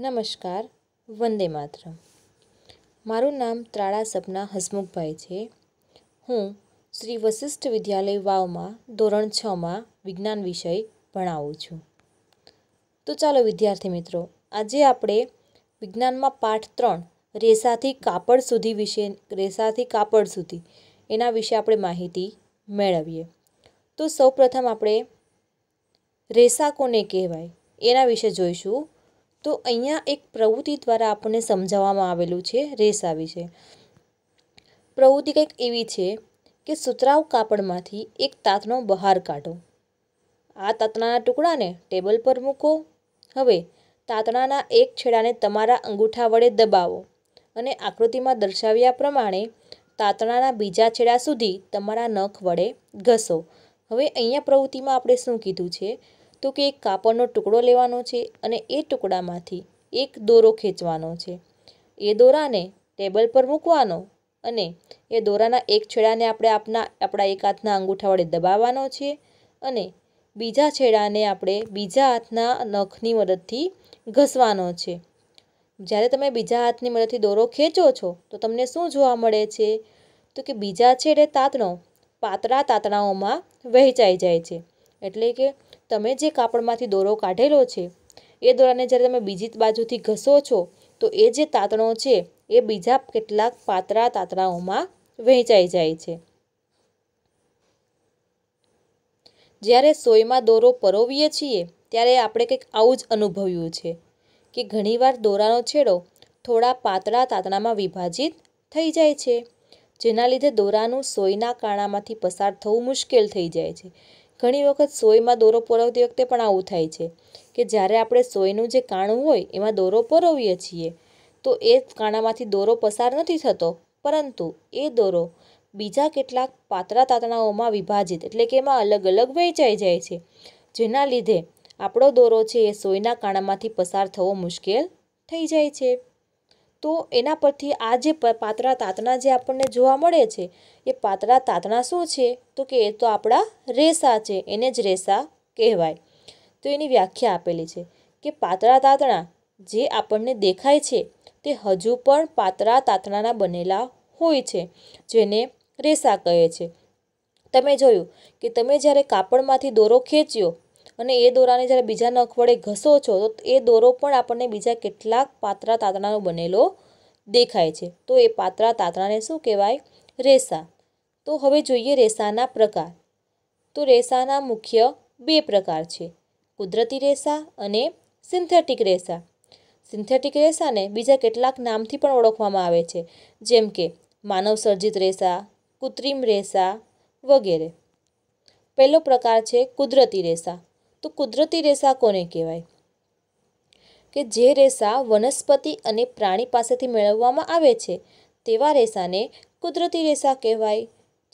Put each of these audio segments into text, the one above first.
નમસ્કાર વંદે માતરમ મારું નામ ત્રાળા સપના હસમુખભાઈ છે હું શ્રી વશિષ્ઠ વિદ્યાલય વાવમાં ધોરણ છમાં વિજ્ઞાન વિષય ભણાવું છું તો ચાલો વિદ્યાર્થી મિત્રો આજે આપણે વિજ્ઞાનમાં પાઠ ત્રણ રેસાથી કાપડ સુધી વિશે રેસાથી કાપડ સુધી એના વિશે આપણે માહિતી મેળવીએ તો સૌપ્રથમ આપણે રેસા કોને કહેવાય એના વિશે જોઈશું તો અહીંયા એક પ્રવૃત્તિ દ્વારા આપણને સમજાવવામાં આવેલું છે રેસ આવી છે પ્રવૃત્તિ કંઈક એવી છે કે સુતરાઉ કાપડમાંથી એક તાંતનો બહાર કાઢો આ તાંતણાના ટુકડાને ટેબલ પર મૂકો હવે તાંતણાના એક છેડાને તમારા અંગૂઠા વડે દબાવો અને આકૃતિમાં દર્શાવ્યા પ્રમાણે તાંતણાના બીજા છેડા સુધી તમારા નખ વડે ઘસો હવે અહીંયા પ્રવૃત્તિમાં આપણે શું કીધું છે તો કે એક કાપડનો ટુકડો લેવાનો છે અને એ ટુકડામાંથી એક દોરો ખેંચવાનો છે એ દોરાને ટેબલ પર મૂકવાનો અને એ દોરાના એક છેડાને આપણે આપના આપણા એક હાથના અંગૂઠા વડે દબાવવાનો છે અને બીજા છેડાને આપણે બીજા હાથના નખની મદદથી ઘસવાનો છે જ્યારે તમે બીજા હાથની મદદથી દોરો ખેંચો છો તો તમને શું જોવા મળે છે તો કે બીજા છેડે તાતણો પાતળા તાંતણાઓમાં વહેંચાઈ જાય છે એટલે કે તમે જે કાપડમાંથી દોરો કાઢેલો છે એ દોરાને જ્યારે તમે બીજી બાજુથી ઘસો છો તો એ જે તાતણો છે એ બીજા કેટલાક પાતળા તાતણાઓમાં વહેંચાઈ જાય છે જ્યારે સોયમાં દોરો પરોવીએ છીએ ત્યારે આપણે કંઈક આવું જ અનુભવ્યું છે કે ઘણીવાર દોરાનો છેડો થોડા પાતળા તાતણામાં વિભાજિત થઈ જાય છે જેના લીધે દોરાનું સોયના કાણામાંથી પસાર થવું મુશ્કેલ થઈ જાય છે ઘણી વખત સોયમાં દોરો પરોવતી વખતે પણ આવું થાય છે કે જ્યારે આપણે સોયનું જે કાણું હોય એમાં દોરો પરોવીએ છીએ તો એ કાણામાંથી દોરો પસાર નથી થતો પરંતુ એ દોરો બીજા કેટલાક પાતળા તાતણાઓમાં વિભાજિત એટલે કે એમાં અલગ અલગ વહેંચાઈ જાય છે જેના લીધે આપણો દોરો છે એ સોયના કાણામાંથી પસાર થવો મુશ્કેલ થઈ જાય છે તો એના પરથી આ જે પાતળા તાંતણા જે આપણને જોવા મળે છે એ પાતળા તાતણા શું છે તો કે એ તો આપણા રેસા છે એને જ રેસા કહેવાય તો એની વ્યાખ્યા આપેલી છે કે પાતળા તાતણા જે આપણને દેખાય છે તે હજુ પણ પાતળા તાંતણાના બનેલા હોય છે જેને રેસા કહે છે તમે જોયું કે તમે જ્યારે કાપડમાંથી દોરો ખેંચ્યો અને એ દોરાને જ્યારે બીજા નખ વડે ઘસો છો તો એ દોરો પણ આપણને બીજા કેટલાક પાતળા તાતણાનો બનેલો દેખાય છે તો એ પાતળા તાતણાને શું કહેવાય રેસા તો હવે જોઈએ રેસાના પ્રકાર તો રેસાના મુખ્ય બે પ્રકાર છે કુદરતી રેસા અને સિન્થેટિક રેસા સિન્થેટિક રેસાને બીજા કેટલાક નામથી પણ ઓળખવામાં આવે છે જેમ કે સર્જિત રેસા કૃત્રિમ રેસા વગેરે પહેલો પ્રકાર છે કુદરતી રેસા તો કુદરતી રેસા કોને કહેવાય કે જે રેસા વનસ્પતિ અને પ્રાણી પાસેથી મેળવવામાં આવે છે તેવા રેસાને કુદરતી રેસા કહેવાય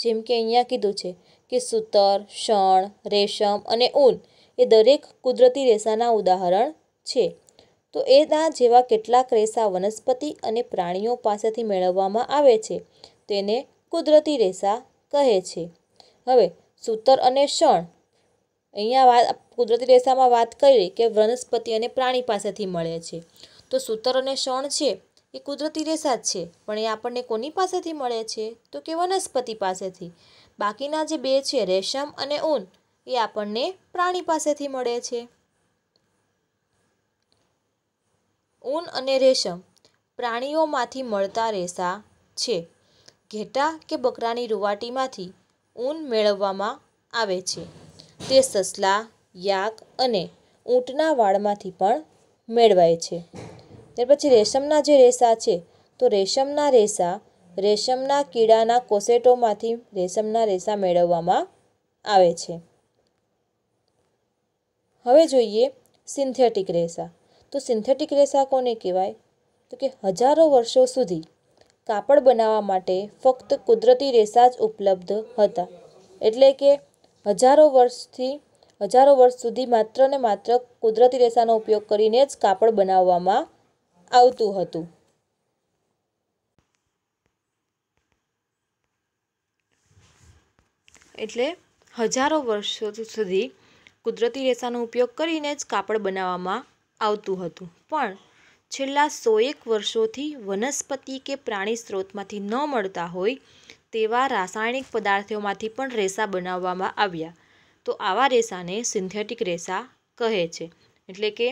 જેમ કે અહીંયા કીધું છે કે સૂતર શણ રેશમ અને ઊન એ દરેક કુદરતી રેસાના ઉદાહરણ છે તો એના જેવા કેટલાક રેસા વનસ્પતિ અને પ્રાણીઓ પાસેથી મેળવવામાં આવે છે તેને કુદરતી રેસા કહે છે હવે સૂતર અને શણ અહીંયા વાત કુદરતી રેસામાં વાત કરી કે વનસ્પતિ અને પ્રાણી પાસેથી મળે છે તો સૂતર અને શણ છે એ કુદરતી રેસા જ છે પણ એ આપણને કોની પાસેથી મળે છે તો કે વનસ્પતિ પાસેથી બાકીના જે બે છે રેશમ અને ઊન એ આપણને પ્રાણી પાસેથી મળે છે ઊન અને રેશમ પ્રાણીઓમાંથી મળતા રેસા છે ઘેટા કે બકરાની રૂવાટીમાંથી ઊન મેળવવામાં આવે છે તે સસલા યાક અને ઊંટના વાળમાંથી પણ મેળવાય છે ત્યાર પછી રેશમના જે રેસા છે તો રેશમના રેસા રેશમના કીડાના કોસેટોમાંથી રેશમના રેસા મેળવવામાં આવે છે હવે જોઈએ સિન્થેટિક રેસા તો સિન્થેટિક રેસા કોને કહેવાય તો કે હજારો વર્ષો સુધી કાપડ બનાવવા માટે ફક્ત કુદરતી રેસા જ ઉપલબ્ધ હતા એટલે કે હજારો વર્ષથી હજારો વર્ષ સુધી માત્ર ને માત્ર કુદરતી રેસાનો ઉપયોગ કરીને જ કાપડ બનાવવામાં આવતું હતું એટલે હજારો વર્ષો સુધી કુદરતી રેસાનો ઉપયોગ કરીને જ કાપડ બનાવવામાં આવતું હતું પણ છેલ્લા સો એક વર્ષોથી વનસ્પતિ કે પ્રાણી સ્ત્રોતમાંથી ન મળતા હોય તેવા રાસાયણિક પદાર્થોમાંથી પણ રેસા બનાવવામાં આવ્યા તો આવા રેસાને સિન્થેટિક રેસા કહે છે એટલે કે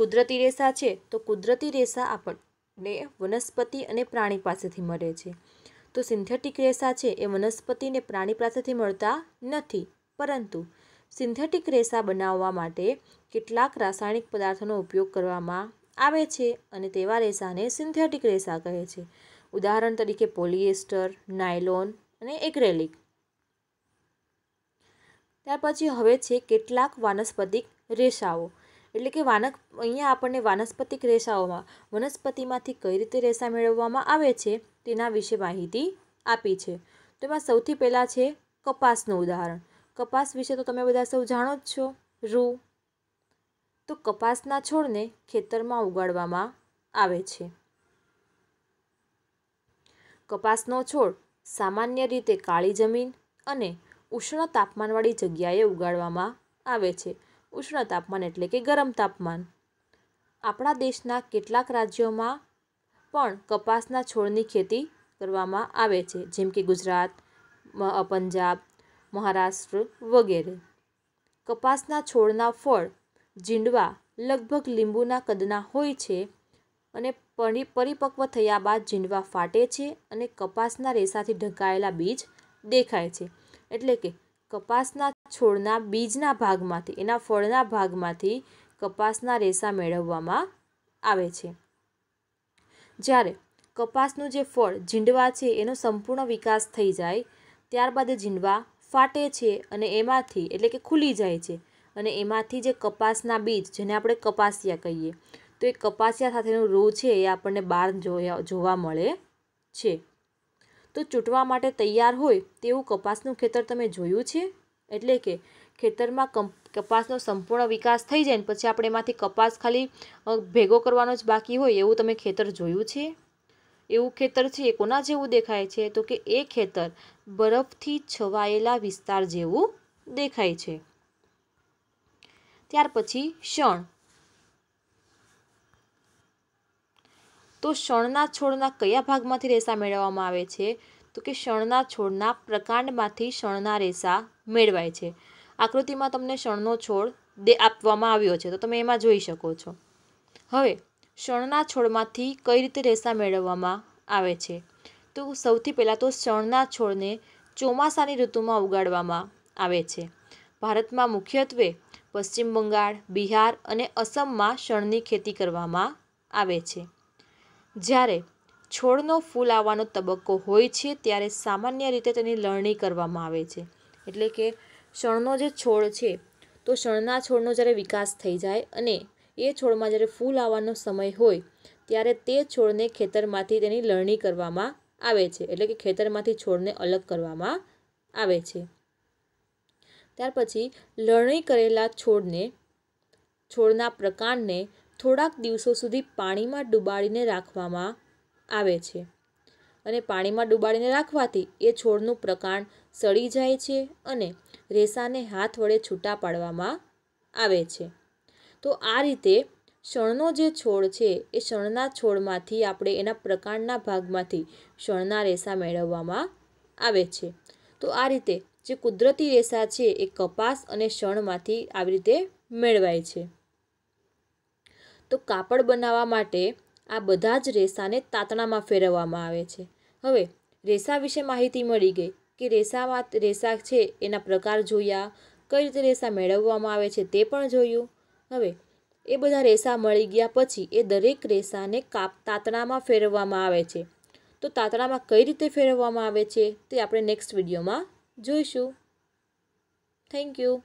કુદરતી રેસા છે તો કુદરતી રેસા આપણને વનસ્પતિ અને પ્રાણી પાસેથી મળે છે તો સિન્થેટિક રેસા છે એ વનસ્પતિને પ્રાણી પાસેથી મળતા નથી પરંતુ સિન્થેટિક રેસા બનાવવા માટે કેટલાક રાસાયણિક પદાર્થોનો ઉપયોગ કરવામાં આવે છે અને તેવા રેસાને સિન્થેટિક રેસા કહે છે ઉદાહરણ તરીકે પોલિએસ્ટર નાયલોન અને એક્રેલિક ત્યાર પછી હવે છે કેટલાક વાનસ્પતિક રેસાઓ એટલે કે વાનક અહીંયા આપણને વાનસ્પતિક રેસાઓમાં વનસ્પતિમાંથી કઈ રીતે રેસા મેળવવામાં આવે છે તેના વિશે માહિતી આપી છે તો એમાં સૌથી પહેલાં છે કપાસનું ઉદાહરણ કપાસ વિશે તો તમે બધા સૌ જાણો જ છો રૂ તો કપાસના છોડને ખેતરમાં ઉગાડવામાં આવે છે કપાસનો છોડ સામાન્ય રીતે કાળી જમીન અને ઉષ્ણ તાપમાનવાળી જગ્યાએ ઉગાડવામાં આવે છે ઉષ્ણ તાપમાન એટલે કે ગરમ તાપમાન આપણા દેશના કેટલાક રાજ્યોમાં પણ કપાસના છોડની ખેતી કરવામાં આવે છે જેમ કે ગુજરાત પંજાબ મહારાષ્ટ્ર વગેરે કપાસના છોડના ફળ ઝીંડવા લગભગ લીંબુના કદના હોય છે અને પરિપક્વ થયા બાદ ઝીંડવા ફાટે છે અને કપાસના રેસાથી ઢંકાયેલા બીજ દેખાય છે એટલે કે કપાસના છોડના બીજના ભાગમાંથી એના ફળના ભાગમાંથી કપાસના રેસા મેળવવામાં આવે છે જ્યારે કપાસનું જે ફળ ઝીંડવા છે એનો સંપૂર્ણ વિકાસ થઈ જાય ત્યારબાદ ઝીંડવા ફાટે છે અને એમાંથી એટલે કે ખુલી જાય છે અને એમાંથી જે કપાસના બીજ જેને આપણે કપાસિયા કહીએ તો એ કપાસિયા સાથેનું રૂ છે એ આપણને બહાર જોવા મળે છે તો ચૂંટવા માટે તૈયાર હોય તેવું કપાસનું ખેતર તમે જોયું છે એટલે કે ખેતરમાં કપાસનો સંપૂર્ણ વિકાસ થઈ જાય ને પછી આપણે એમાંથી કપાસ ખાલી ભેગો કરવાનો જ બાકી હોય એવું તમે ખેતર જોયું છે એવું ખેતર છે એ કોના જેવું દેખાય છે તો કે એ ખેતર બરફથી છવાયેલા વિસ્તાર જેવું દેખાય છે ત્યાર પછી શણ તો શણના છોડના કયા ભાગમાંથી રેસા મેળવવામાં આવે છે તો કે શણના છોડના પ્રકાંડમાંથી શણના રેસા મેળવાય છે આકૃતિમાં તમને શણનો છોડ દે આપવામાં આવ્યો છે તો તમે એમાં જોઈ શકો છો હવે શણના છોડમાંથી કઈ રીતે રેસા મેળવવામાં આવે છે તો સૌથી પહેલાં તો શણના છોડને ચોમાસાની ઋતુમાં ઉગાડવામાં આવે છે ભારતમાં મુખ્યત્વે પશ્ચિમ બંગાળ બિહાર અને અસમમાં શણની ખેતી કરવામાં આવે છે જ્યારે છોડનો ફૂલ આવવાનો તબક્કો હોય છે ત્યારે સામાન્ય રીતે તેની લણણી કરવામાં આવે છે એટલે કે શણનો જે છોડ છે તો શણના છોડનો જ્યારે વિકાસ થઈ જાય અને એ છોડમાં જ્યારે ફૂલ આવવાનો સમય હોય ત્યારે તે છોડને ખેતરમાંથી તેની લણણી કરવામાં આવે છે એટલે કે ખેતરમાંથી છોડને અલગ કરવામાં આવે છે ત્યાર પછી લણણી કરેલા છોડને છોડના પ્રકારને થોડાક દિવસો સુધી પાણીમાં ડુબાડીને રાખવામાં આવે છે અને પાણીમાં ડુબાડીને રાખવાથી એ છોડનું પ્રકાંડ સડી જાય છે અને રેસાને હાથ વડે છૂટા પાડવામાં આવે છે તો આ રીતે શણનો જે છોડ છે એ શણના છોડમાંથી આપણે એના પ્રકાંડના ભાગમાંથી શણના રેસા મેળવવામાં આવે છે તો આ રીતે જે કુદરતી રેસા છે એ કપાસ અને શણમાંથી આવી રીતે મેળવાય છે તો કાપડ બનાવવા માટે આ બધા જ રેસાને તાતણામાં ફેરવવામાં આવે છે હવે રેસા વિશે માહિતી મળી ગઈ કે રેસામાં રેસા છે એના પ્રકાર જોયા કઈ રીતે રેસા મેળવવામાં આવે છે તે પણ જોયું હવે એ બધા રેસા મળી ગયા પછી એ દરેક રેસાને કાપ તાતણામાં ફેરવવામાં આવે છે તો તાતણામાં કઈ રીતે ફેરવવામાં આવે છે તે આપણે નેક્સ્ટ વિડીયોમાં જોઈશું થેન્ક યુ